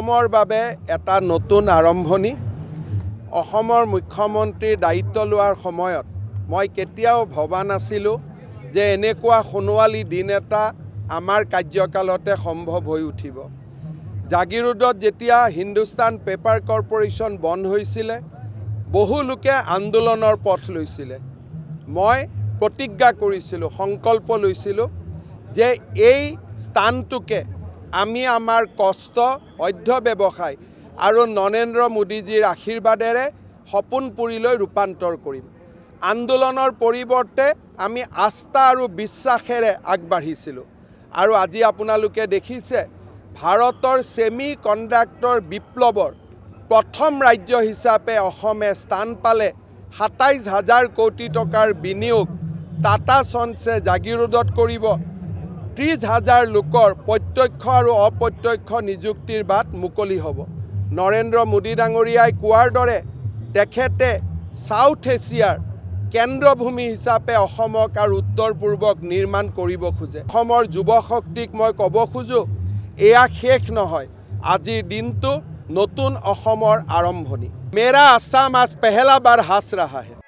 অসমৰ বাবে এটা নতুন আৰম্ভণি অসমৰ মুখ্যমন্ত্ৰীৰ দায়িত্ব লোৱাৰ সময়ত মই কেতিয়াও ভবা নাছিলোঁ যে এনেকুৱা সোণোৱালী দিন এটা আমাৰ কাৰ্যকালতে সম্ভৱ হৈ উঠিব জাগিৰোডত যেতিয়া হিন্দুস্তান পেপাৰ কৰ্পৰেশ্যন বন্ধ হৈছিলে বহুলোকে আন্দোলনৰ পথ লৈছিলে মই প্ৰতিজ্ঞা কৰিছিলোঁ সংকল্প লৈছিলোঁ যে এই স্থানটোকে আমি আমাৰ কষ্ট অধ্য ব্যৱসায় আৰু নৰেন্দ্ৰ মোদীজীৰ আশীৰ্বাদেৰে সপোন পুৰিলৈ ৰূপান্তৰ কৰিম আন্দোলনৰ পৰিৱৰ্তে আমি আস্থা আৰু বিশ্বাসেৰে আগবাঢ়িছিলোঁ আৰু আজি আপোনালোকে দেখিছে ভাৰতৰ ছেমি কণ্ডাক্টৰ বিপ্লৱৰ প্ৰথম ৰাজ্য হিচাপে অসমে স্থান পালে সাতাইছ হাজাৰ কোটি টকাৰ বিনিয়োগ টাটা চনছে জাগিৰোডত কৰিব ত্ৰিছ হাজাৰ লোকৰ প্ৰত্যক্ষ আৰু অপ্ৰত্যক্ষ নিযুক্তিৰ বাট মুকলি হ'ব নৰেন্দ্ৰ মোদী ডাঙৰীয়াই কোৱাৰ দৰে তেখেতে ছাউথ এছিয়াৰ কেন্দ্ৰভূমি হিচাপে অসমক আৰু উত্তৰ পূৰ্বক নিৰ্মাণ কৰিব খোজে অসমৰ যুৱ শক্তিক মই ক'ব খোজোঁ এয়া শেষ নহয় আজিৰ দিনটো নতুন অসমৰ আৰম্ভণি মেৰা আছাম আজ পেহেলাবাৰ হাছ ৰাহাহে